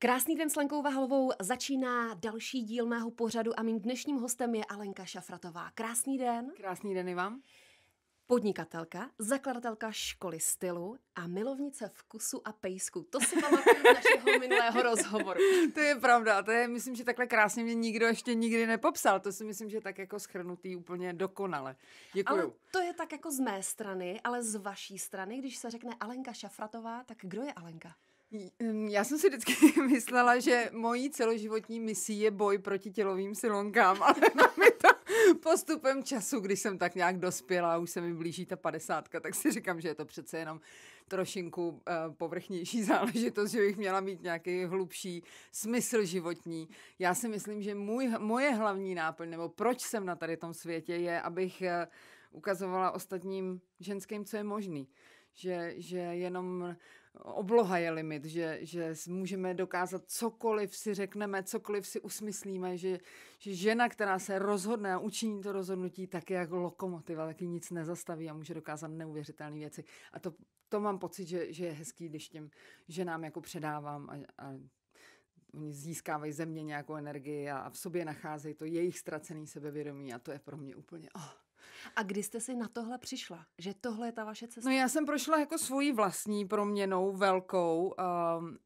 Krásný den s Lenkou Vahalovou začíná další díl mého pořadu a mým dnešním hostem je Alenka Šafratová. Krásný den. Krásný den i vám. Podnikatelka, zakladatelka školy stylu a milovnice vkusu a pejsku. To si pamatuju z našeho minulého rozhovoru. To je pravda, to je, myslím, že takhle krásně mě nikdo ještě nikdy nepopsal. To si myslím, že tak jako schrnutý úplně dokonale. Děkuju. Ale to je tak jako z mé strany, ale z vaší strany, když se řekne Alenka Šafratová, tak kdo je Alenka? Mm, já jsem si vždycky myslela, že mojí celoživotní misí je boj proti tělovým silonkám, ale mi to postupem času, když jsem tak nějak dospěla, už se mi blíží ta padesátka, tak si říkám, že je to přece jenom trošinku uh, povrchnější záležitost, že bych měla mít nějaký hlubší smysl životní. Já si myslím, že můj, moje hlavní náplň, nebo proč jsem na tady tom světě, je, abych uh, ukazovala ostatním ženským, co je možný že, že jenom obloha je limit, že, že můžeme dokázat cokoliv si řekneme, cokoliv si usmyslíme, že, že žena, která se rozhodne a učiní to rozhodnutí, tak je jako lokomotiva, taky nic nezastaví a může dokázat neuvěřitelné věci. A to, to mám pocit, že, že je hezký, když těm ženám jako předávám a, a oni získávají ze mě nějakou energii a, a v sobě nacházejí to jejich ztracený sebevědomí a to je pro mě úplně... Oh. A kdy jste si na tohle přišla? Že tohle je ta vaše cesta? No já jsem prošla jako svojí vlastní proměnou velkou um,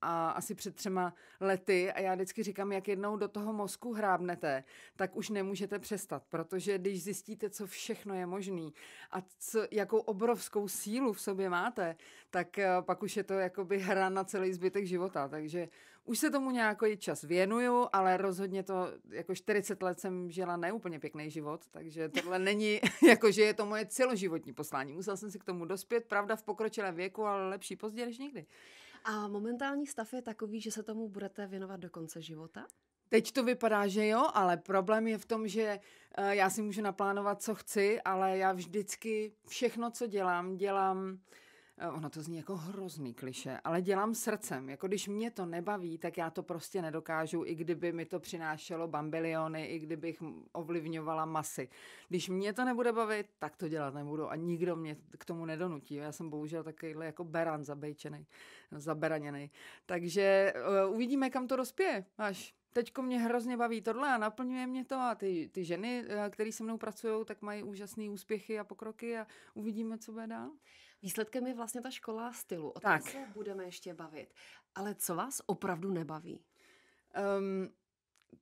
a asi před třema lety a já vždycky říkám, jak jednou do toho mozku hrábnete, tak už nemůžete přestat, protože když zjistíte, co všechno je možný a co, jakou obrovskou sílu v sobě máte, tak uh, pak už je to jakoby hra na celý zbytek života, takže už se tomu nějaký čas věnuju, ale rozhodně to, jako 40 let jsem žila neúplně pěkný život, takže tohle není, jako že je to moje celoživotní poslání. Musela jsem si k tomu dospět, pravda v pokročilém věku, ale lepší pozdě než nikdy. A momentální stav je takový, že se tomu budete věnovat do konce života? Teď to vypadá, že jo, ale problém je v tom, že eh, já si můžu naplánovat, co chci, ale já vždycky všechno, co dělám, dělám Eh, ono to zní jako hrozný kliše, ale dělám srdcem. Jako když mě to nebaví, tak já to prostě nedokážu, i kdyby mi to přinášelo bambiliony, i kdybych ovlivňovala masy. Když mě to nebude bavit, tak to dělat nebudu a nikdo mě k tomu nedonutí. Já jsem bohužel takovýhle jako beran zabejčený, zabraněný. Takže eh, uvidíme, kam to rozpěje až teďko mě hrozně baví tohle a naplňuje mě to a ty, ty ženy, eh, které se mnou pracují, tak mají úžasné úspěchy a pokroky a uvidíme, co bude dál. Výsledkem je vlastně ta škola stylu. O tom se budeme ještě bavit. Ale co vás opravdu nebaví? Um,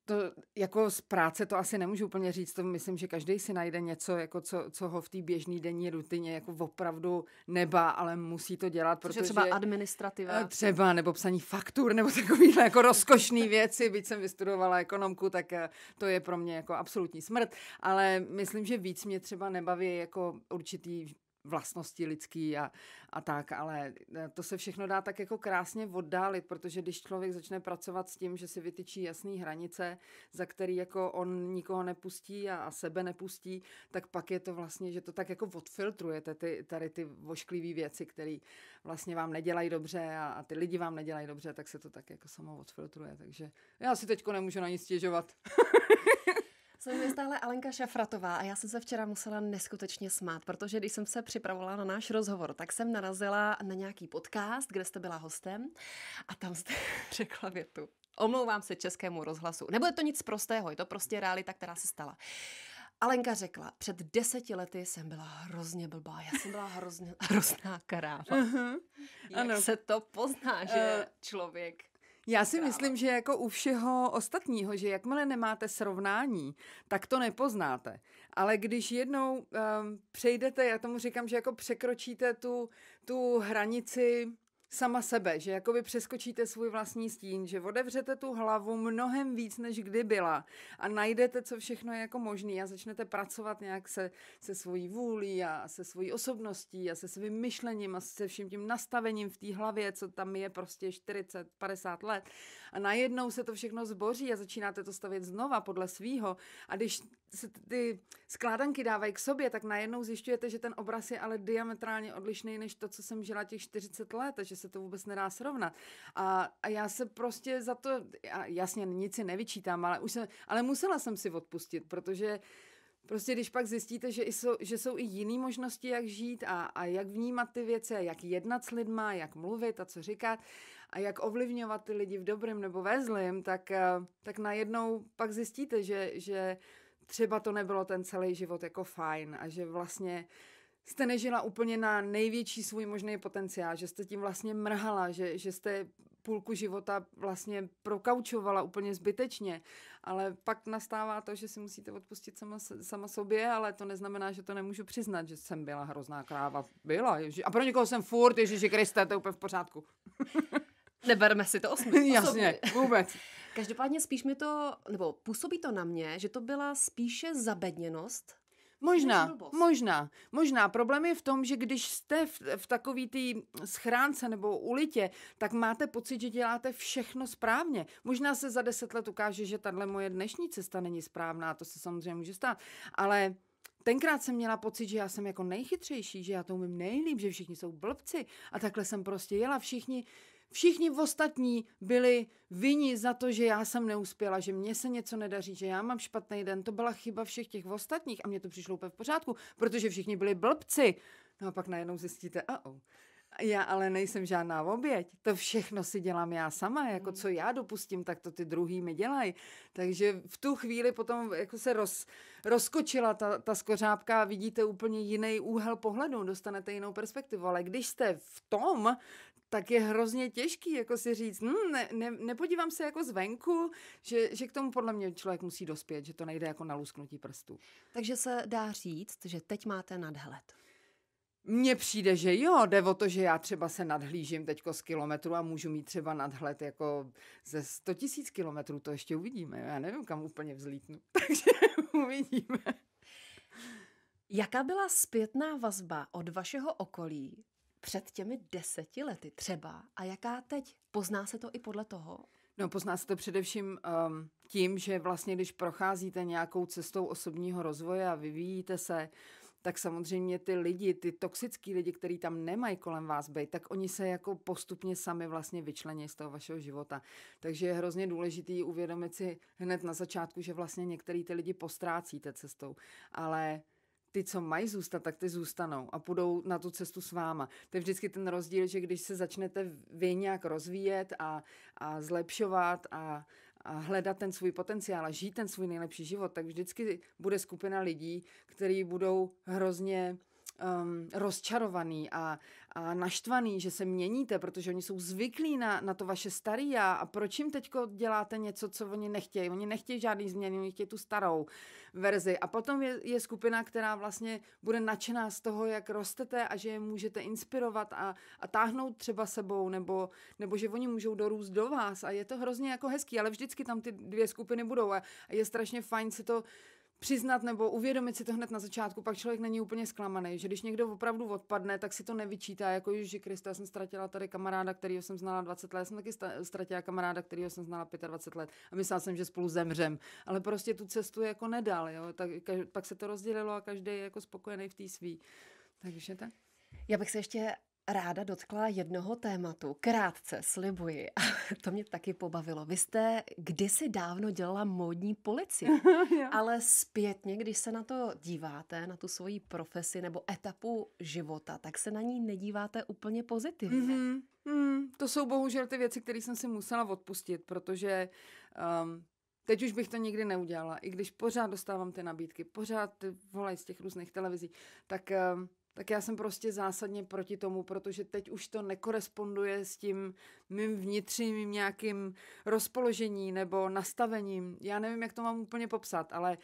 to jako z práce to asi nemůžu úplně říct, to myslím, že každý si najde něco, jako co, co ho v té běžné denní rutině jako opravdu neba, ale musí to dělat, protože... třeba administrativa. Eh, třeba, nebo psaní faktur, nebo takovýhle jako rozkošný věci, byť jsem vystudovala ekonomku, tak eh, to je pro mě jako absolutní smrt, ale myslím, že víc mě třeba nebaví jako určitý vlastnosti lidský a, a tak, ale eh, to se všechno dá tak jako krásně oddálit, protože když člověk začne pracovat s tím, že si vytyčí jasné hranice, za který jako on nikoho nepustí a, a sebe nepustí, tak pak je to vlastně, že to tak jako odfiltrujete ty, tady ty vošklivé věci, které vlastně vám nedělají dobře a, a ty lidi vám nedělají dobře, tak se to tak jako samo odfiltruje, takže já si teďko nemůžu na nic stěžovat. Jsem mi stále Alenka Šafratová a já jsem se včera musela neskutečně smát, protože když jsem se připravovala na náš rozhovor, tak jsem narazila na nějaký podcast, kde jste byla hostem a tam jste řekla větu. Omlouvám se českému rozhlasu. Nebude to nic prostého, je to prostě realita, která se stala. Alenka řekla, před deseti lety jsem byla hrozně blbá, já jsem byla hrozně, hrozná karáva. Uh-huh. Mhm. Jak ano. se to pozná, že uh, člověk já si myslím, že jako u všeho ostatního, že jakmile nemáte srovnání, tak to nepoznáte. Ale když jednou um, přejdete, já tomu říkám, že jako překročíte tu, tu hranici sama sebe, že jakoby přeskočíte svůj vlastní stín, že odevřete tu hlavu mnohem víc, než kdy byla a najdete, co všechno je jako možný a začnete pracovat nějak se, se svojí vůlí a se svojí osobností a se svým myšlením a se vším tím nastavením v té hlavě, co tam je prostě 40, 50 let a najednou se to všechno zboří a začínáte to stavět znova podle svýho a když se ty skládanky dávají k sobě, tak najednou zjišťujete, že ten obraz je ale diametrálně odlišný než to, co jsem žila těch 40 let a že se to vůbec nedá srovnat. A, a já se prostě za to, já, jasně nic si nevyčítám, ale, už jsem, ale musela jsem si odpustit, protože Prostě když pak zjistíte, že, jsou, že jsou i jiné možnosti, jak žít a, a jak vnímat ty věci, jak jednat s lidma, jak mluvit a co říkat a jak ovlivňovat ty lidi v dobrém nebo ve zlým, tak, eh, tak najednou pak zjistíte, že, že třeba to nebylo ten celý život jako fajn a že vlastně jste nežila úplně na největší svůj možný potenciál, že jste tím vlastně mrhala, že, že jste půlku života vlastně prokaučovala úplně zbytečně, ale pak nastává to, že si musíte odpustit sama, sama sobě, ale to neznamená, že to nemůžu přiznat, že jsem byla hrozná kráva. Byla, ježi. a pro někoho jsem furt, Ježíši Krista, to je úplně v pořádku. Neberme si to osmi. Jasně, vůbec. Každopádně spíš mi to, nebo působí to na mě, že to byla spíše zabedněnost, Možná, možná, možná. Problém je v tom, že když jste v, v takový té schránce nebo ulitě, tak máte pocit, že děláte všechno správně. Možná se za deset let ukáže, že tahle moje dnešní cesta není správná, to se samozřejmě může stát, ale tenkrát jsem měla pocit, že já jsem jako nejchytřejší, že já to umím nejlíp, že všichni jsou blbci a takhle jsem prostě jela. Všichni, Všichni ostatní byli vini za to, že já jsem neuspěla, že mně se něco nedaří, že já mám špatný den. To byla chyba všech těch ostatních a mně to přišlo úplně v pořádku, protože všichni byli blbci. No a pak najednou zjistíte, a oh, já ale nejsem žádná oběť. To všechno si dělám já sama. Jako hmm. co já dopustím, tak to ty druhý mi dělají. Takže v tu chvíli potom jako se roz, rozkočila ta, ta skořápka a vidíte úplně jiný úhel pohledu, dostanete jinou perspektivu. Ale když jste v tom, tak je hrozně těžký jako si říct, hm, ne, ne, nepodívám se jako zvenku, že, že k tomu podle mě člověk musí dospět, že to nejde jako na lusknutí prstů. Takže se dá říct, že teď máte nadhled. Mně přijde, že jo, jde o to, že já třeba se nadhlížím teď z kilometru a můžu mít třeba nadhled jako ze 100 tisíc kilometrů, to ještě uvidíme. Já nevím, kam úplně vzlítnu, takže uvidíme. Jaká byla zpětná vazba od vašeho okolí před těmi deseti lety třeba a jaká teď? Pozná se to i podle toho? No, pozná se to především um, tím, že vlastně, když procházíte nějakou cestou osobního rozvoje a vyvíjíte se, tak samozřejmě ty lidi, ty toxický lidi, který tam nemají kolem vás být, tak oni se jako postupně sami vlastně vyčlení z toho vašeho života. Takže je hrozně důležitý uvědomit si hned na začátku, že vlastně některý ty lidi postrácíte cestou. Ale ty, co mají zůstat, tak ty zůstanou a půjdou na tu cestu s váma. To je vždycky ten rozdíl, že když se začnete vy nějak rozvíjet a, a zlepšovat a, a hledat ten svůj potenciál a žít ten svůj nejlepší život, tak vždycky bude skupina lidí, kteří budou hrozně um, rozčarovaný a, a naštvaný, že se měníte, protože oni jsou zvyklí na, na to vaše starý já a proč jim teď děláte něco, co oni nechtějí. Oni nechtějí žádný změny, oni chtějí tu starou verzi. A potom je, je skupina, která vlastně bude nadšená z toho, jak rostete a že je můžete inspirovat a, a táhnout třeba sebou, nebo, nebo že oni můžou dorůst do vás a je to hrozně jako hezký, ale vždycky tam ty dvě skupiny budou a, a je strašně fajn si to přiznat nebo uvědomit si to hned na začátku, pak člověk není úplně zklamaný, že když někdo opravdu odpadne, tak si to nevyčítá, jako že Krista, já jsem ztratila tady kamaráda, kterýho jsem znala 20 let, já jsem taky ztratila kamaráda, kterýho jsem znala 25 let a myslela jsem, že spolu zemřem, ale prostě tu cestu jako nedal, jo? Tak, pak se to rozdělilo a každý je jako spokojený v té svý. Takže tak. Já bych se ještě ráda dotkla jednoho tématu. Krátce, slibuji. A to mě taky pobavilo. Vy jste kdysi dávno dělala módní policii, ale zpětně, když se na to díváte, na tu svoji profesi nebo etapu života, tak se na ní nedíváte úplně pozitivně. Mm-hmm. Mm, to jsou bohužel ty věci, které jsem si musela odpustit, protože um, Teď už bych to nikdy neudělala, i když pořád dostávám ty nabídky, pořád volají z těch různých televizí, tak um, tak já jsem prostě zásadně proti tomu, protože teď už to nekoresponduje s tím mým vnitřním nějakým rozpoložení nebo nastavením. Já nevím, jak to mám úplně popsat, ale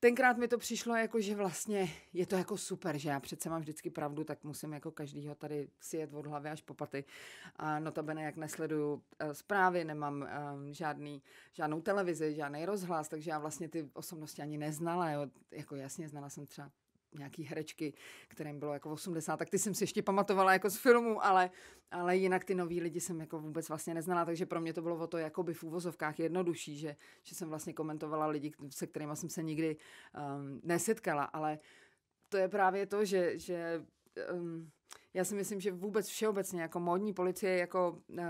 tenkrát mi to přišlo jako, že vlastně je to jako super, že já přece mám vždycky pravdu, tak musím jako každýho tady si jet od hlavy až po paty. A notabene, jak nesleduju eh, zprávy, nemám ehm, žádný, žádnou televizi, žádný rozhlas, takže já vlastně ty osobnosti ani neznala. Jo. Jako jasně, znala jsem třeba nějaký herečky, kterým bylo jako 80, tak ty jsem si ještě pamatovala jako z filmu, ale, ale jinak ty nový lidi jsem jako vůbec vlastně neznala, takže pro mě to bylo o to by v úvozovkách jednodušší, že, že jsem vlastně komentovala lidi, se kterými jsem se nikdy um, nesetkala, ale to je právě to, že, že um, já si myslím, že vůbec všeobecně jako módní policie jako uh,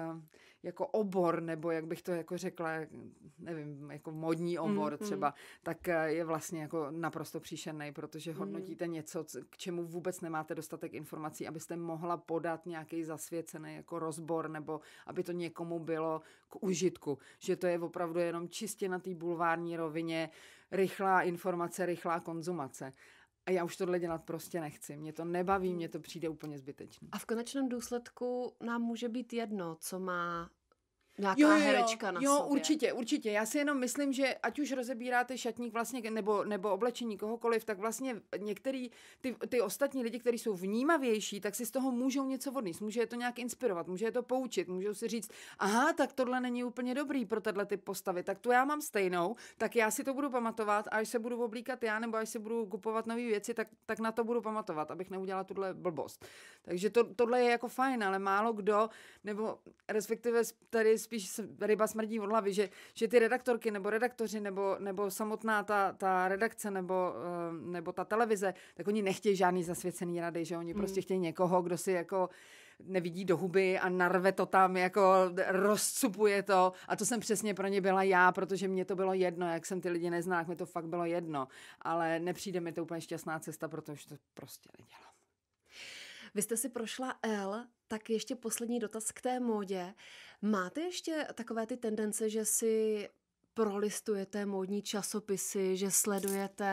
jako obor, nebo jak bych to jako řekla, nevím, jako modní obor mm, třeba, mm. tak eh, je vlastně jako naprosto příšerný, protože mm. hodnotíte mm. něco, k čemu vůbec nemáte dostatek informací, abyste mohla podat nějaký zasvěcený jako rozbor, nebo aby to někomu bylo k užitku. Že to je opravdu jenom čistě na té bulvární rovině rychlá informace, rychlá konzumace a já už tohle dělat prostě nechci. Mě to nebaví, mě to přijde úplně zbytečný. A v konečném důsledku nám může být jedno, co má Nějaká jo, jo, herečka na Jo, sobě. určitě, určitě. Já si jenom myslím, že ať už rozebíráte šatník vlastně nebo, nebo oblečení kohokoliv, tak vlastně některý ty, ty ostatní lidi, kteří jsou vnímavější, tak si z toho můžou něco odníst. Může je to nějak inspirovat, může je to poučit, můžou si říct, aha, tak tohle není úplně dobrý pro tenhle typ postavy, tak tu já mám stejnou, tak já si to budu pamatovat a až se budu oblíkat já nebo až si budu kupovat nové věci, tak, tak na to budu pamatovat, abych neudělala tuhle blbost. Takže to, tohle je jako fajn, ale málo kdo, nebo respektive tady z spíš ryba smrdí od hlavy, že, že ty redaktorky nebo redaktoři nebo, nebo samotná ta, ta redakce nebo, eh, nebo ta televize, tak oni nechtějí žádný zasvěcený rady, že oni mm. prostě chtějí někoho, kdo si jako nevidí do huby a narve to tam, jako rozcupuje to. A to jsem přesně pro ně byla já, protože mě to bylo jedno, jak jsem ty lidi neznala, mi to fakt bylo jedno. Ale nepřijde mi to úplně šťastná cesta, protože to prostě nedělám. Vy jste si prošla L, tak ještě poslední dotaz k té módě. Máte ještě takové ty tendence, že si prolistujete módní časopisy, že sledujete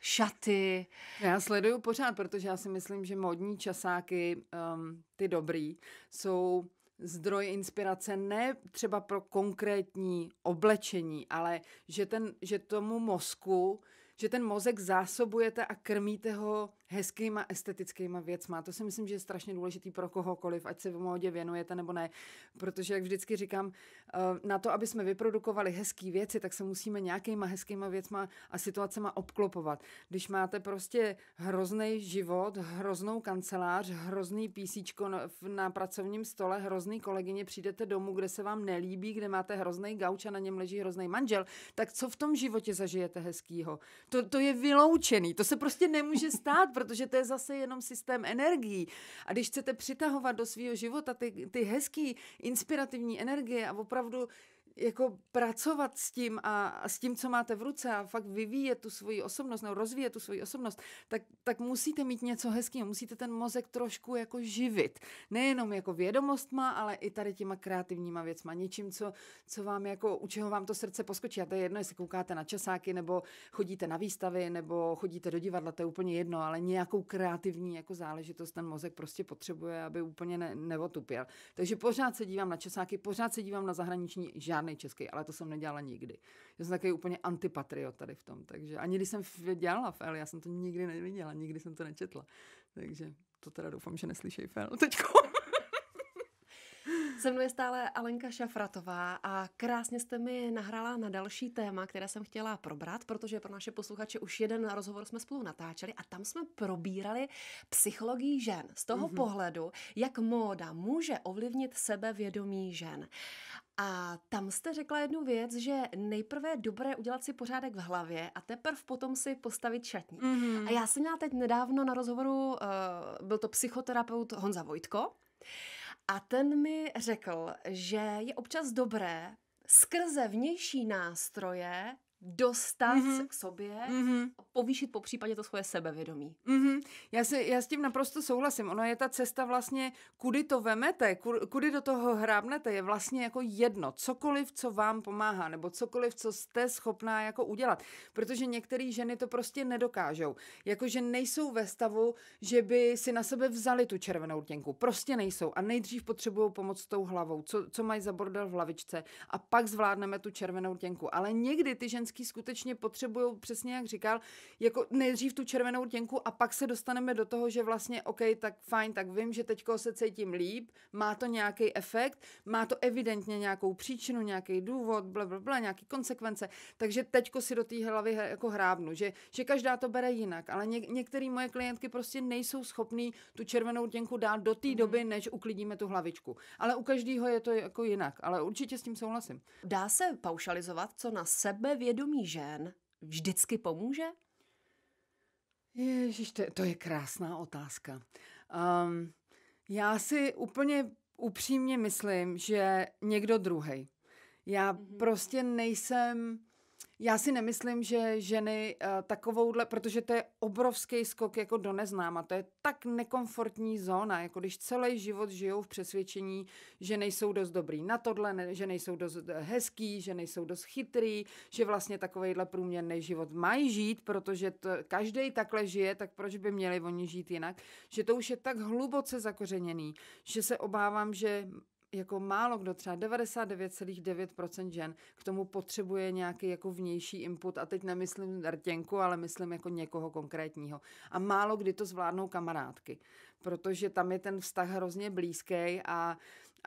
šaty? Já sleduju pořád, protože já si myslím, že módní časáky, um, ty dobrý, jsou zdroj inspirace ne třeba pro konkrétní oblečení, ale že, ten, že tomu mozku, že ten mozek zásobujete a krmíte ho hezkýma estetickýma věcma. To si myslím, že je strašně důležitý pro kohokoliv, ať se v módě věnujete nebo ne, protože jak vždycky říkám, eh, na to, aby jsme vyprodukovali hezké věci, tak se musíme nějakýma hezkýma věcma a situacema obklopovat. Když máte prostě hrozný život, hroznou kancelář, hrozný písíčko na pracovním stole, hrozný kolegyně, přijdete domů, kde se vám nelíbí, kde máte hrozný gauč a na něm leží hrozný manžel, tak co v tom životě zažijete hezkýho? To, to je vyloučený, to se prostě nemůže stát, protože to je zase jenom systém energií. A když chcete přitahovat do svého života ty, ty hezké, inspirativní energie a opravdu jako pracovat s tím a, a s tím, co máte v ruce a fakt vyvíjet tu svoji osobnost nebo rozvíjet tu svoji osobnost, tak, tak musíte mít něco hezkého, musíte ten mozek trošku jako živit. Nejenom jako vědomostma, ale i tady těma kreativníma věcma, něčím, co, co vám jako, u čeho vám to srdce poskočí. A to je jedno, jestli koukáte na časáky, nebo chodíte na výstavy, nebo chodíte do divadla, to je úplně jedno, ale nějakou kreativní jako záležitost ten mozek prostě potřebuje, aby úplně ne, neotupěl. Takže pořád se dívám na časáky, pořád se dívám na zahraniční žádný žádný český, ale to jsem nedělala nikdy. Já jsem takový úplně antipatriot tady v tom, takže ani když jsem dělala fel, já jsem to nikdy neviděla, nikdy jsem to nečetla. Takže to teda doufám, že neslyšej fel teďko. Se mnou je stále Alenka Šafratová a krásně jste mi nahrála na další téma, které jsem chtěla probrat, protože pro naše posluchače už jeden rozhovor jsme spolu natáčeli a tam jsme probírali psychologii žen z toho mm-hmm. pohledu, jak móda může ovlivnit sebevědomí žen. A tam jste řekla jednu věc, že nejprve je dobré udělat si pořádek v hlavě a teprve potom si postavit šatní. Mm-hmm. A já jsem měla teď nedávno na rozhovoru, uh, byl to psychoterapeut Honza Vojtko, a ten mi řekl, že je občas dobré skrze vnější nástroje dostat mm-hmm. k sobě mm-hmm. povýšit po případě to svoje sebevědomí. Mm-hmm. Já, si, já s tím naprosto souhlasím. Ono je ta cesta vlastně, kudy to vemete, kudy do toho hrábnete, je vlastně jako jedno. Cokoliv, co vám pomáhá, nebo cokoliv, co jste schopná jako udělat. Protože některé ženy to prostě nedokážou. Jakože nejsou ve stavu, že by si na sebe vzali tu červenou těnku. Prostě nejsou. A nejdřív potřebují pomoc s tou hlavou, co, co mají za bordel v hlavičce a pak zvládneme tu červenou těnku. Ale někdy ty ženské ženský skutečně potřebují, přesně jak říkal, jako nejdřív tu červenou rtěnku a pak se dostaneme do toho, že vlastně, OK, tak fajn, tak vím, že teď se cítím líp, má to nějaký efekt, má to evidentně nějakou příčinu, nějaký důvod, bla, bla, bla nějaký konsekvence, takže teď si do té hlavy jako hrábnu, že, že každá to bere jinak, ale ně, některé moje klientky prostě nejsou schopné tu červenou rtěnku dát do té mm. doby, než uklidíme tu hlavičku. Ale u každého je to jako jinak, ale určitě s tím souhlasím. Dá se paušalizovat, co na sebe vědu povědomí žen vždycky pomůže? Ježíš, to, je, to je krásná otázka. Um, já si úplně upřímně myslím, že někdo druhý. Já mm-hmm. prostě nejsem já si nemyslím, že ženy uh, takovouhle, protože to je obrovský skok jako do neznáma, to je tak nekomfortní zóna, jako když celý život žijou v přesvědčení, že nejsou dost dobrý na tohle, ne, že nejsou dost eh, hezký, že nejsou dost chytrý, že vlastně takovýhle průměrný život mají žít, protože to, každý takhle žije, tak proč by měli oni žít jinak, že to už je tak hluboce zakořeněný, že se obávám, že jako málo kdo, třeba 99,9% žen k tomu potřebuje nějaký jako vnější input a teď nemyslím rtěnku, ale myslím jako někoho konkrétního. A málo kdy to zvládnou kamarádky, protože tam je ten vztah hrozně blízký a,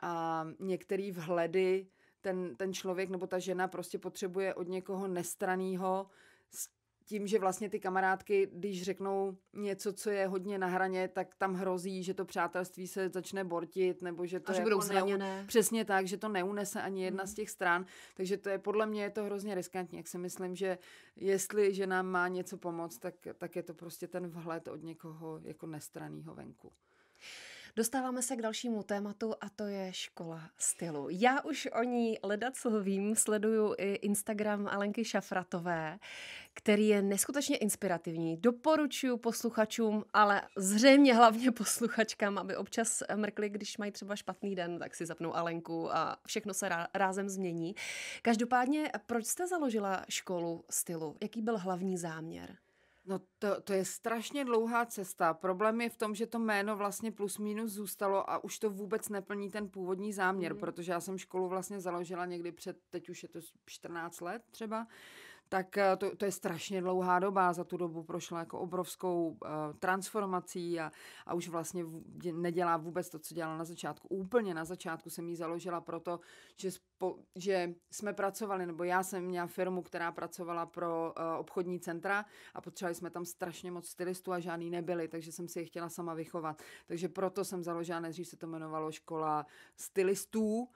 a některý vhledy ten, ten člověk nebo ta žena prostě potřebuje od někoho nestranýho, tím, že vlastně ty kamarádky, když řeknou něco, co je hodně na hraně, tak tam hrozí, že to přátelství se začne bortit, nebo že to Až je jako budou jako zraněné. Přesně tak, že to neunese ani jedna mm. z těch stran. Takže to je podle mě je to hrozně riskantní. Jak si myslím, že jestli že nám má něco pomoct, tak, tak je to prostě ten vhled od někoho jako nestraného venku. Dostáváme se k dalšímu tématu a to je škola stylu. Já už o ní leda co vím, sleduju i Instagram Alenky Šafratové, který je neskutečně inspirativní. Doporučuji posluchačům, ale zřejmě hlavně posluchačkám, aby občas mrkli, když mají třeba špatný den, tak si zapnou Alenku a všechno se rázem změní. Každopádně, proč jste založila školu stylu? Jaký byl hlavní záměr? No to, to je strašně dlouhá cesta. Problém je v tom, že to jméno vlastně plus minus zůstalo a už to vůbec neplní ten původní záměr, mm. protože já jsem školu vlastně založila někdy před, teď už je to 14 let třeba, tak eh, to, to je strašně dlouhá doba. Za tu dobu prošla jako obrovskou uh, transformací a, a už vlastně v, nedělá vůbec to, co dělala na začátku. Úplně na začátku jsem ji založila proto, že, spo, že jsme pracovali, nebo já jsem měla firmu, která pracovala pro uh, obchodní centra a potřebovali jsme tam strašně moc stylistů a žádný nebyli, takže jsem si je chtěla sama vychovat. Takže proto jsem založila, nejdřív se to jmenovalo škola stylistů,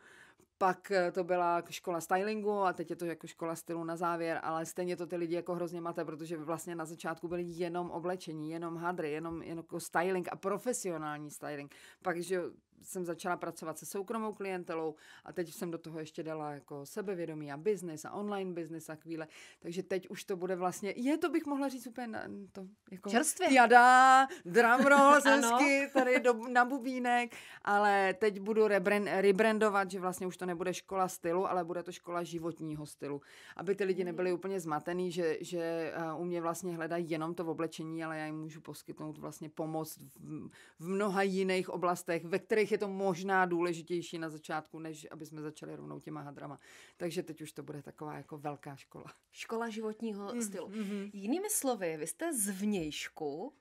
pak eh, to byla škola stylingu a teď je to jako škola stylu na závěr, ale stejně to ty lidi jako hrozně máte, protože vlastně na začátku byli jenom oblečení, jenom hadry, jenom, jenom jako styling a profesionální styling. Pak, že jsem začala pracovat se soukromou klientelou a teď jsem do toho ještě dala jako sebevědomí a biznis a online biznis a chvíle. Takže teď už to bude vlastně, je, to bych mohla říct úplně na, to jako Čerstvě. jada, drumroll zesky, tady do, na bubínek, ale teď budu rebrand, rebrandovat, že vlastně už to nebude škola stylu, ale bude to škola životního stylu. Aby ty lidi mm. nebyli úplně zmatený, že, že eh, u mě vlastně hledají jenom to oblečení, ale já jim můžu poskytnout vlastně pomoc v, v mnoha jiných oblastech, ve kterých letech je to možná důležitější na začátku, než aby jsme začali rovnou těma hadrama. Takže teď už to bude taková jako velká škola. Škola životního mm, stylu. Mm-hmm. Jinými slovy, vy jste zvnějšku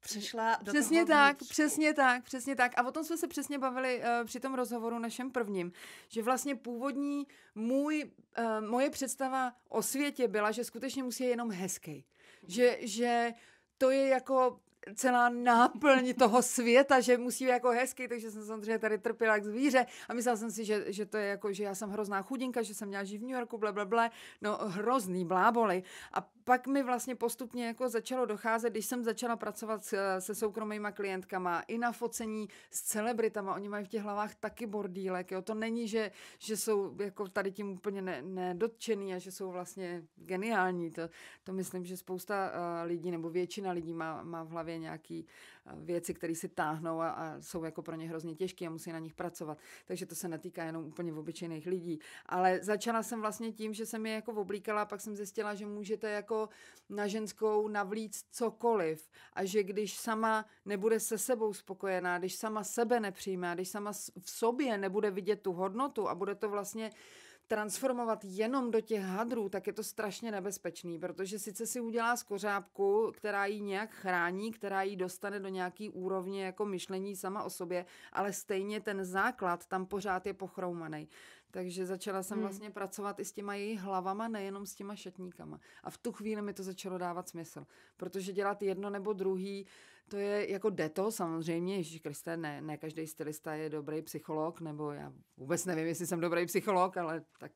přešla do Přesně toho tak, vnitřku. přesně tak, přesně tak. A o tom jsme se přesně bavili uh, při tom rozhovoru našem prvním, že vlastně původní můj, uh, moje představa o světě byla, že skutečně musí je jenom hezký. Že, že to je jako celá náplň toho světa, že musí být jako hezky, takže jsem samozřejmě tady trpěla jak zvíře a myslela jsem si, že, že to je jako, že já jsem hrozná chudinka, že jsem měla žít v New Yorku, bla. no hrozný bláboli a pak mi vlastně postupně jako začalo docházet, když jsem začala pracovat se soukromýma klientkama i na focení s celebritama, oni mají v těch hlavách taky bordílek, jo. to není, že, že jsou jako tady tím úplně nedotčený a že jsou vlastně geniální, to, to myslím, že spousta uh, lidí nebo většina lidí má, má v hlavě nějaký uh, věci, které si táhnou a, a jsou jako pro ně hrozně těžké a musí na nich pracovat, takže to se netýká jenom úplně v obyčejných lidí, ale začala jsem vlastně tím, že jsem je jako oblíkala pak jsem zjistila, že můžete jako jako na ženskou navlíct cokoliv a že když sama nebude se sebou spokojená, když sama sebe nepřijme když sama v sobě nebude vidět tu hodnotu a bude to vlastně transformovat jenom do těch hadrů, tak je to strašně nebezpečný, protože sice si udělá z kořápku, která ji nějak chrání, která ji dostane do nějaký úrovně jako myšlení sama o sobě, ale stejně ten základ tam pořád je pochroumaný. Takže začala jsem hmm. vlastně pracovat i s těma jejich hlavama, nejenom s těma šatníkama. A v tu chvíli mi to začalo dávat smysl. Protože dělat jedno nebo druhý, to je jako deto samozřejmě, Ježíš Kriste, ne, ne každý stylista je dobrý psycholog, nebo já vůbec nevím, jestli jsem dobrý psycholog, ale tak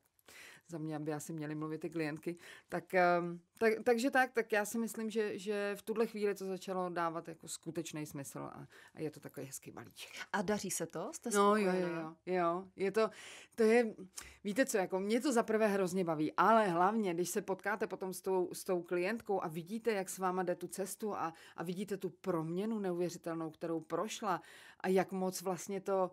za mě, by asi měly mluvit ty klientky. Tak, ehm, tak, takže tak, tak já si myslím, že, že v tuhle chvíli to začalo dávat jako skutečný smysl a, a je to takový hezký balíček. A daří se to? Jste no jo, jo, jo, jo. Je to, to je, víte co, jako mě to zaprvé hrozně baví, ale hlavně, když se potkáte potom s tou, s tou klientkou a vidíte, jak s váma jde tu cestu a, a vidíte tu proměnu neuvěřitelnou, kterou prošla a jak moc vlastně to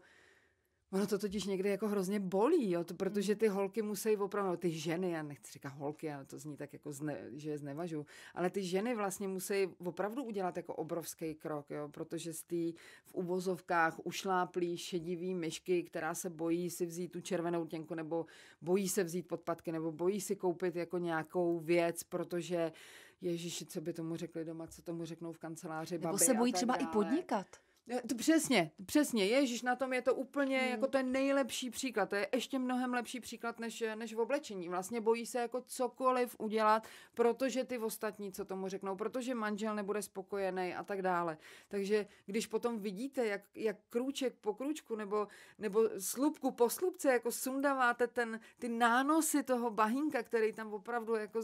Ono to totiž někdy jako hrozně bolí, jo, to, protože hmm. ty holky musí opravdu, ty ženy, já nechci říkat holky, ale to zní tak jako, zne, že je znevažu, ale ty ženy vlastně musí opravdu udělat jako obrovský krok, jo, protože z té v uvozovkách ušláplý šedivý myšky, která se bojí si vzít tu červenou těnku, nebo bojí se vzít podpatky, nebo bojí si koupit jako nějakou věc, protože Ježíši, co by tomu řekli doma, co tomu řeknou v kanceláři, Nebo babi se bojí třeba dále. i podnikat. Eh, to přesně, přesně. Ježíš, na tom je to úplně, hmm. jako ten nejlepší příklad. To je ještě mnohem lepší příklad než, eh, než v oblečení. Vlastně bojí se jako cokoliv udělat, protože ty ostatní co tomu řeknou, protože manžel nebude spokojený a tak dále. Takže když potom vidíte, jak, jak krůček po krůčku nebo, nebo slupku po slupce, jako sundáváte ten, ty nánosy toho bahínka, který tam opravdu jako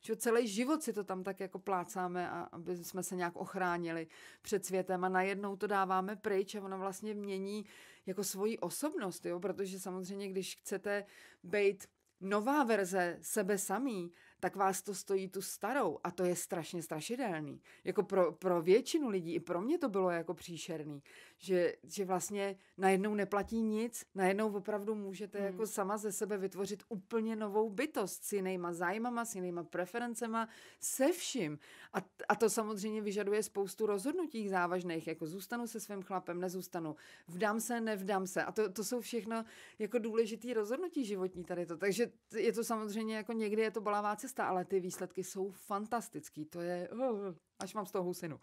že celý život si to tam tak jako plácáme, a aby jsme se nějak ochránili před světem a najednou to to dáváme pryč a ono vlastně mění jako svoji osobnost, jo? protože samozřejmě, když chcete být nová verze sebe samý, tak vás to stojí tu starou a to je strašně strašidelný. Jako pro, pro většinu lidí, i pro mě to bylo jako příšerný, že, že vlastně najednou neplatí nic, najednou opravdu můžete hmm. jako sama ze sebe vytvořit úplně novou bytost s jinýma zájmama, s jinýma preferencema, se vším. A, a to samozřejmě vyžaduje spoustu rozhodnutí závažných, jako zůstanu se svým chlapem, nezůstanu, vdám se, nevdám se. A to, to jsou všechno jako důležitý rozhodnutí životní tady to. Takže je to samozřejmě jako někdy je to balavá cesta, ale ty výsledky jsou fantastický. To je, uh, až mám z toho husinu.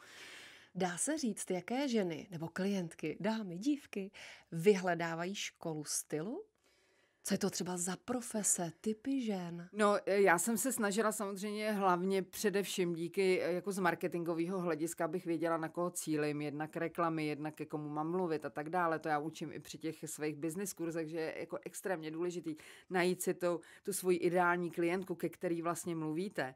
Dá se říct, jaké ženy nebo klientky, dámy, dívky vyhledávají školu stylu? Co je to třeba za profese, typy žen? No, e, já jsem se snažila samozřejmě hlavně především díky e, jako z marketingového hlediska, abych věděla, na koho cílim, jednak reklamy, jednak ke komu mám mluvit a tak dále. To já učím i při těch svých business kurzech, že je jako extrémně důležitý najít si tu, tu svoji ideální klientku, ke který vlastně mluvíte.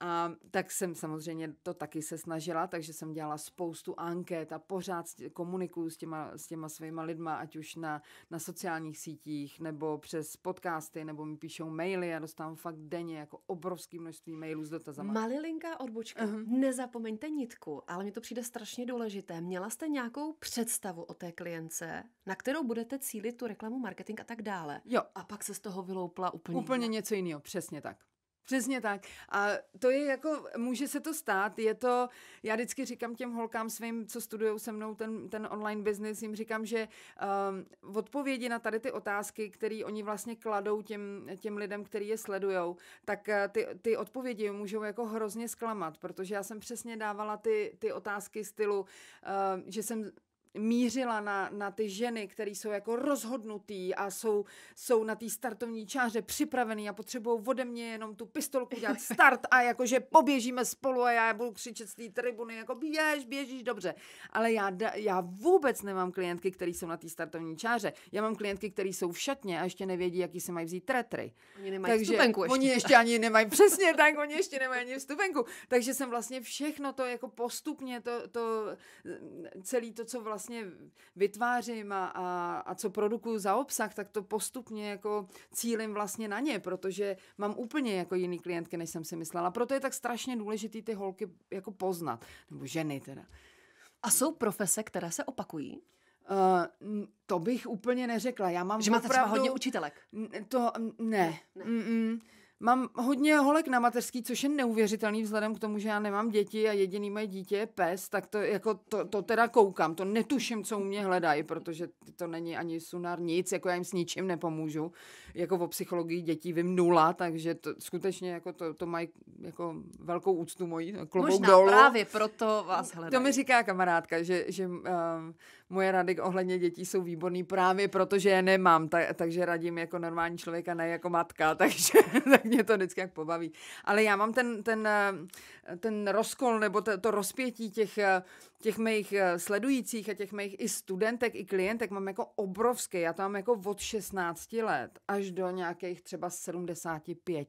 A tak jsem samozřejmě to taky se snažila, takže jsem dělala spoustu anket a pořád komunikuju s těma, s těma svýma lidma, ať už na, na sociálních sítích, nebo přes podcasty, nebo mi píšou maily a dostávám fakt denně jako obrovské množství mailů s dotazama. Malilinka odbočka, uh-huh. nezapomeňte nitku, ale mně to přijde strašně důležité. Měla jste nějakou představu o té klience, na kterou budete cílit tu reklamu, marketing a tak dále. Jo. A pak se z toho vyloupla úplně. Úplně něco jiného, přesně tak. Přesně tak. A to je jako, může se to stát, je to, já vždycky říkám těm holkám svým, co studují se mnou ten, ten online business, jim říkám, že um, odpovědi na tady ty otázky, které oni vlastně kladou těm, těm lidem, který je sledujou, tak eh, ty, ty odpovědi můžou jako hrozně zklamat, protože já jsem přesně dávala ty, ty otázky stylu, uh, že jsem mířila na, na ty ženy, které jsou jako rozhodnutý a jsou, jsou na té startovní čáře připravený a potřebují ode mě jenom tu pistolku dělat start a jakože poběžíme spolu a já budu křičet z té tribuny, jako běž, běžíš, dobře. Ale já, já vůbec nemám klientky, které jsou na té startovní čáře. Já mám klientky, které jsou v šatně a ještě nevědí, jaký se mají vzít tretry. Oni nemají Takže vstupenku ještě. Oni ještě ani nemají, přesně tak, oni ještě nemají ani vstupenku. Takže jsem vlastně všechno to jako postupně, to, to celý to, co vlastně vlastně vytvářím a, a, a co produkuju za obsah, tak to postupně jako cílim vlastně na ně, protože mám úplně jako jiný klientky, než jsem si myslela. Proto je tak strašně důležitý ty holky jako poznat, nebo ženy teda. A jsou profese, které se opakují? Uh, to bych úplně neřekla. Já mám že máte opravdu... třeba hodně učitelek? To ne. ne. Mm-mm. Mám hodně holek na mateřský, což je neuvěřitelný vzhledem k tomu, že já nemám děti a jediný moje dítě je pes, tak to, jako, to, to teda koukám, to netuším, co u mě hledají, protože to není ani sunár nic, jako já jim s ničím nepomůžu. Jako o psychologii dětí vím nula, takže to, skutečně jako to, to mají jako velkou úctu mojí, no, klobouk Možná dolů. právě proto vás hledají. To mi říká kamarádka, že, že uh, moje rady ohledně dětí jsou výborný právě proto, že je nemám, tak, takže radím jako normální člověka, ne jako matka, takže mě to vždycky jak pobaví. Ale já mám ten, ten, eh, ten rozkol nebo to, to rozpětí těch eh, těch mých eh, sledujících a těch mých i studentek, i klientek mám jako obrovský. Já to mám jako od 16 let až do nějakých třeba 75.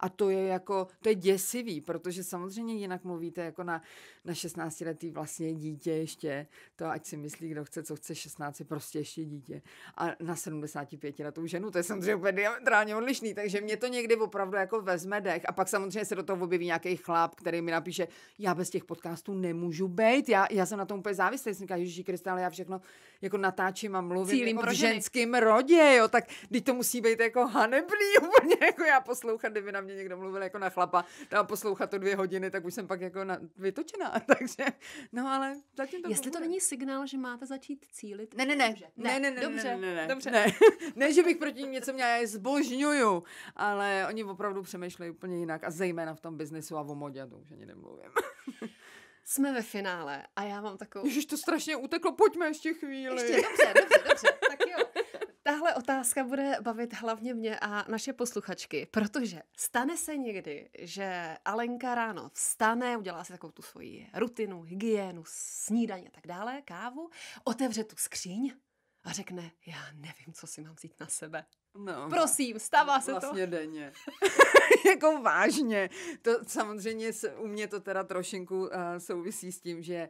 A to je jako, to je děsivý, protože samozřejmě jinak mluvíte jako na, na 16 letý vlastně dítě ještě. To ať si myslí, kdo chce, co chce, 16 prostě ještě dítě. A na 75 letou ženu, to je samozřejmě úplně diametrálně odlišný, takže mě to někdy opravdu jako vezme dech. A pak samozřejmě se do toho objeví nějaký chlap, který mi napíše, já bez těch podcastů nemůžu být, já já, jsem na tom úplně závislý, jsem říkala, Ježíši Krista, ale já všechno jako natáčím a mluvím Cílím jako pro ženském rodě, jo, tak teď to musí být jako hanebný, úplně jako já poslouchat, kdyby na mě někdo mluvil jako na chlapa, tam poslouchat to dvě hodiny, tak už jsem pak jako na, vytočená, takže, no ale zatím to Jestli to není signál, že máte začít cílit. Ne, ne, ne, ne, ne, ne, ne, dobře, ne, ne, dobře. ne. ne, že bych proti ním něco měla, já je zbožňuju, ale oni opravdu přemýšlejí úplně jinak a zejména v tom biznesu a o modě, to už ani nemluvím jsme ve finále a já mám takovou... Ježiš, to strašně uteklo, pojďme ještě chvíli. Ještě, dobře, dobře, dobře, tak jo. Tahle otázka bude bavit hlavně mě a naše posluchačky, protože stane se někdy, že Alenka ráno vstane, udělá si takovou tu svoji rutinu, hygienu, snídaně a tak dále, kávu, otevře tu skříň a řekne, já nevím, co si mám vzít na sebe. No, Prosím, stává se vlastně to. Vlastně denně. jako vážně. To samozřejmě u mě to teda trošinku uh, souvisí s tím, že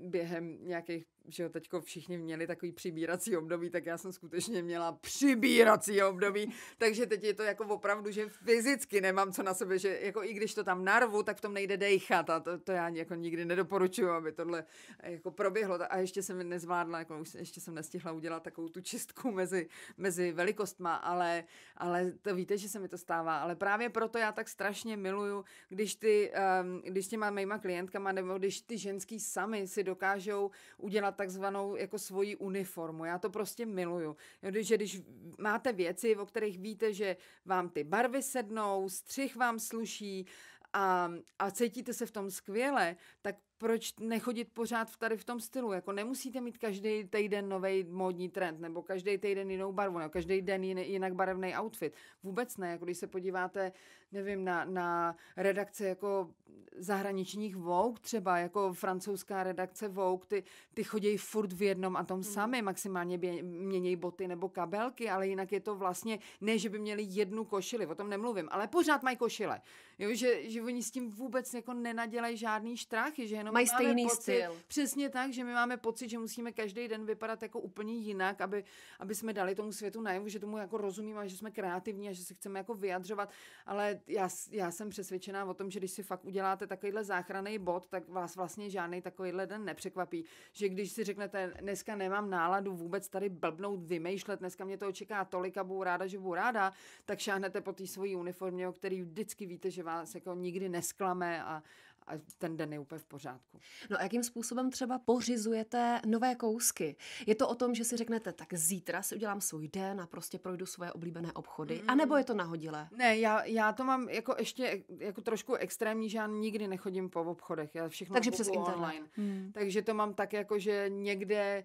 během nějakých, že jo, teďko všichni měli takový přibírací období, tak já jsem skutečně měla přibírací období, takže teď je to jako opravdu, že fyzicky nemám co na sebe, že jako i když to tam narvu, tak v tom nejde dejchat a to, to já jako nikdy nedoporučuju, aby tohle eh, jako proběhlo a ještě jsem nezvládla, jako už ještě jsem nestihla udělat takovou tu čistku mezi, mezi velikostma, ale, ale to víte, že se mi to stává, ale právě proto já tak strašně miluju, když ty, um, když těma mýma klientkama nebo když ty ženský sami si dokážou udělat takzvanou jako svoji uniformu. Já to prostě miluju. Že když máte věci, o kterých víte, že vám ty barvy sednou, střih vám sluší, a, a cítíte se v tom skvěle, tak proč nechodit pořád v tady v tom stylu? Jako nemusíte mít každý týden nový módní trend, nebo každý týden jinou barvu, nebo každý den jinak barevný outfit. Vůbec ne. Jako když se podíváte, nevím, na, na redakce jako zahraničních Vogue, třeba jako francouzská redakce Vogue, ty, ty chodí furt v jednom a tom mhm. sami, maximálně bě, měnějí boty nebo kabelky, ale jinak je to vlastně, ne, že by měli jednu košili, o tom nemluvím, ale pořád mají košile. Jo, že, že oni s tím vůbec jako nenadělají žádný štrachy, že jenom mají stejný pocit, styl. Přesně tak, že my máme pocit, že musíme každý den vypadat jako úplně jinak, aby, aby jsme dali tomu světu najevu, že tomu jako rozumíme, že jsme kreativní a že se chceme jako vyjadřovat, ale já, já jsem přesvědčená o tom, že když si fakt uděláte takovýhle záchranný bod, tak vás vlastně žádný takovýhle den nepřekvapí, že když si řeknete, dneska nemám náladu vůbec tady blbnout, vymýšlet, dneska mě toho čeká tolik a budu ráda, že budu ráda, tak šáhnete po té svojí uniformě, o který vždycky víte, že vás jako nikdy nesklame a, a ten den je úplně v pořádku. No a jakým způsobem třeba pořizujete nové kousky? Je to o tom, že si řeknete, tak zítra si udělám svůj den a prostě projdu svoje oblíbené obchody? Mm. A nebo je to nahodilé? Ne, já, já to mám jako ještě jako trošku extrémní, že já nikdy nechodím po obchodech. Já všechno Takže přes internet. online. Mm. Takže to mám tak jako, že někde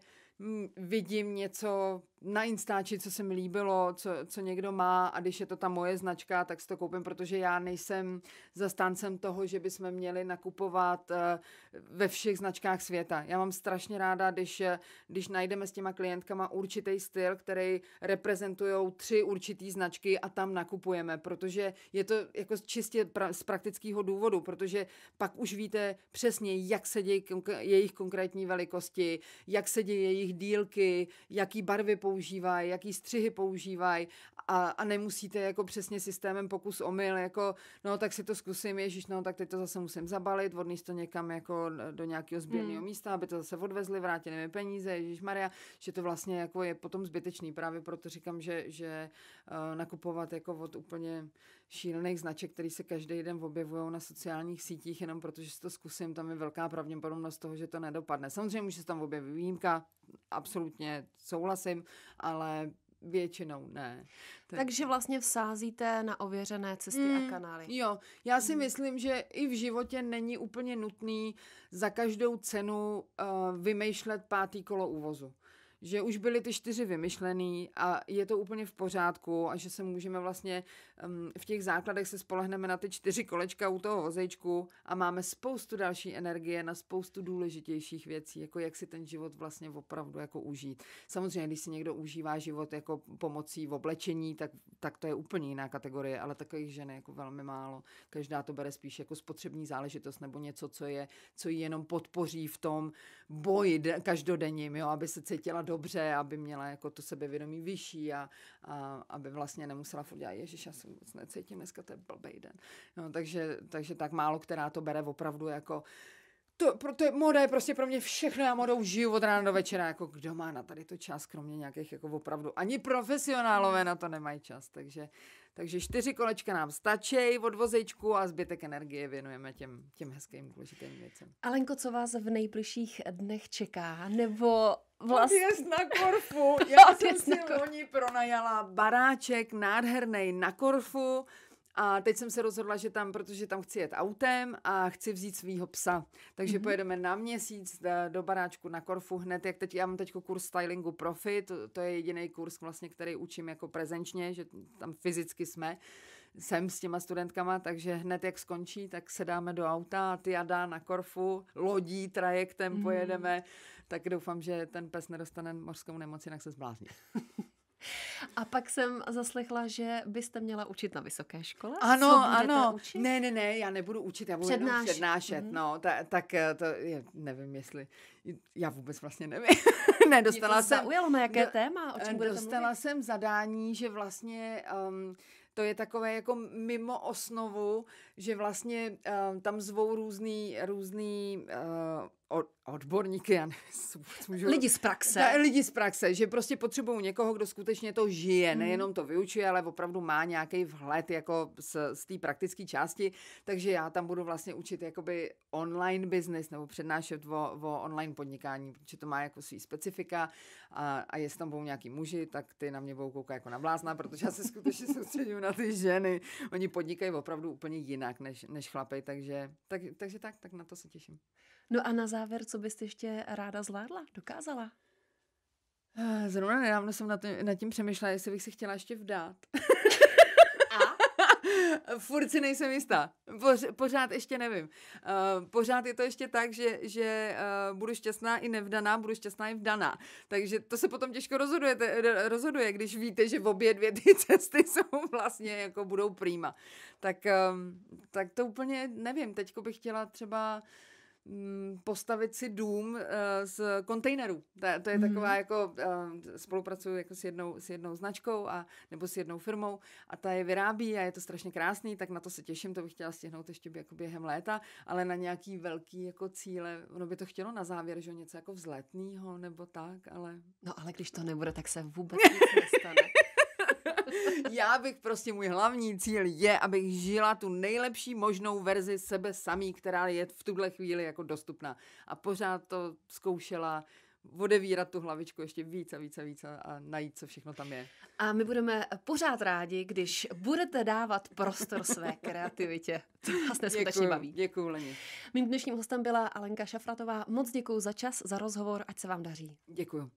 vidím něco na Instači, co se mi líbilo, co, co někdo má a když je to ta moje značka, tak si to koupím, protože já nejsem zastáncem toho, že bychom měli nakupovat eh, ve všech značkách světa. Já mám strašně ráda, když, eh, když najdeme s těma klientkama určitý styl, který reprezentují tři určitý značky a tam nakupujeme, protože je to jako čistě pra, z praktického důvodu, protože pak už víte přesně, jak se dějí jejich konkrétní velikosti, jak se dějí jejich dílky, jaký barvy používají, používají, jaký střihy používají a, a nemusíte jako přesně systémem pokus omyl, jako no tak si to zkusím, ježíš, no tak teď to zase musím zabalit, odníst to někam jako do nějakého sběrného hmm. místa, aby to zase odvezli, vrátili mi peníze, ježíš Maria, že to vlastně jako je potom zbytečný, právě proto říkám, že, že uh, nakupovat jako od úplně šílených značek, které se každý den objevují na sociálních sítích, jenom protože si to zkusím, tam je velká pravděpodobnost toho, že to nedopadne. Samozřejmě může se tam objevit výjimka, absolutně souhlasím, ale Většinou ne. Tak... Takže vlastně vsázíte na ověřené cesty mm, a hmm, kanály. Jo, já si mm. myslím, že i v životě není úplně nutný za každou cenu uh, vymýšlet pátý kolo úvozu že už byly ty čtyři vymyšlený a je to úplně v pořádku a že se můžeme vlastně um, v těch základech se spolehneme na ty čtyři kolečka u toho vozečku a máme spoustu další energie na spoustu důležitějších věcí, jako jak si ten život vlastně opravdu jako užít. Samozřejmě, když si někdo užívá život jako pomocí v oblečení, tak, tak to je úplně jiná kategorie, ale takových žen je jako velmi málo. Každá to bere spíš jako spotřební záležitost nebo něco, co je, co ji jenom podpoří v tom boji každodenním, jo, aby se cítila dobře, aby měla jako to sebevědomí vyšší a, a aby vlastně nemusela furt dělat, ježiš, já se vůbec necítím, dneska to je blbej den. No, takže, takže tak málo, která to bere opravdu jako to, pro, to je, moda je prostě pro mě všechno, já modou žiju od rána do večera, jako kdo má na tady to čas, kromě nějakých jako opravdu, ani profesionálové na to nemají čas, takže, takže čtyři kolečka nám stačí od vozečku a zbytek energie věnujeme těm, těm hezkým důležitým věcem. Alenko, co vás v nejbližších dnech čeká? Nebo vlastně... Odjezd na Korfu. Já jsem si loni pronajala baráček nádherný na Korfu a teď jsem se rozhodla, že tam, protože tam chci jet autem a chci vzít svýho psa. Takže mm-hmm. pojedeme na měsíc eh, do baráčku na Korfu hned, jak teď, já mám teď kurz stylingu profi, to, to je jediný kurz vlastně, který učím jako prezenčně, že tam fyzicky jsme, jsem s těma studentkama, takže hned jak skončí, tak se dáme do auta a ty jadá na Korfu, lodí, trajektem mm-hmm. pojedeme, tak doufám, že ten pes nedostane mořskou nemoc, jinak se zblázní. A pak jsem zaslechla, že byste měla učit na vysoké škole. Ano, ano. Učit? Ne, ne, ne, já nebudu učit, já budu Přednáš. jenom přednášet. Mm-hmm. No, ta, tak eh, to je, nevím, jestli, já vůbec vlastně nevím. ne, dostala Mě to jsem. Zaujalo, na jaké do, téma? O eh, čem dostala mluvit? jsem zadání, že vlastně... Um, to je takové jako mimo osnovu, že vlastně uh, tam zvou různý, různý uh, od, odborníky, já můžu... lidi z praxe. Ne, lidi z praxe, že prostě potřebují někoho, kdo skutečně to žije, mhm. nejenom to vyučuje, ale opravdu má nějaký vhled jako z, z té praktické části, takže já tam budu vlastně učit jakoby online business nebo přednášet o, o online podnikání, protože to má jako svý specifika a, a jestli tam budou nějaký muži, tak ty na mě budou koukat jako na blázna, protože já se skutečně soustředím na ty ženy. Oni podnikají opravdu úplně jinak než, než chlapy, takže, tak, takže tak, tak na to se těším. No a na závěr, co byste ještě ráda zvládla, dokázala? Eh, zrovna nedávno jsem nad tím, tím přemýšlela, jestli bych se chtěla ještě vdát. Furt si nejsem jistá. pořád ještě nevím. Eh, pořád je to ještě tak, že, že eh, budu šťastná i nevdaná, budu šťastná i vdaná. Takže to se potom těžko rozhoduje, rozhoduje když víte, že v obě dvě ty cesty jsou vlastně jako budou prýma. Tak, tak to úplně nevím. Teď bych chtěla třeba Mm, postavit si dům eh, z kontejnerů. To, to je taková mm-hmm. jako, eh, spolupracuju jako s jednou, s jednou značkou a nebo s jednou firmou a ta je vyrábí a je to strašně krásný, tak na to se těším, to bych chtěla stihnout ještě jako během léta, ale na nějaký velký jako cíle, ono by to chtělo na závěr, že něco jako vzletného nebo tak, ale... No ale když to nebude, tak se vůbec nic nestane. Já bych prostě, můj hlavní cíl je, abych žila tu nejlepší možnou verzi sebe samý, která je v tuhle chvíli jako dostupná. A pořád to zkoušela odevírat tu hlavičku ještě víc a víc a víc a najít, co všechno tam je. A my budeme pořád rádi, když budete dávat prostor své kreativitě. To vás neskutečně baví. Děkuji, Leni. Mým dnešním hostem byla Alenka Šafratová. Moc děkuji za čas, za rozhovor, ať se vám daří. Děkuji.